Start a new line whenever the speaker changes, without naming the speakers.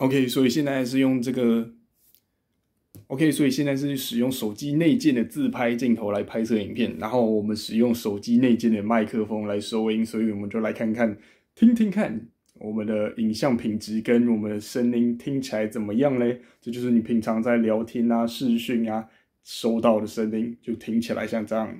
OK，所以现在是用这个。OK，所以现在是使用手机内建的自拍镜头来拍摄影片，然后我们使用手机内建的麦克风来收音，所以我们就来看看、听听看，我们的影像品质跟我们的声音听起来怎么样嘞？这就是你平常在聊天啊、视讯啊收到的声音，就听起来像这样。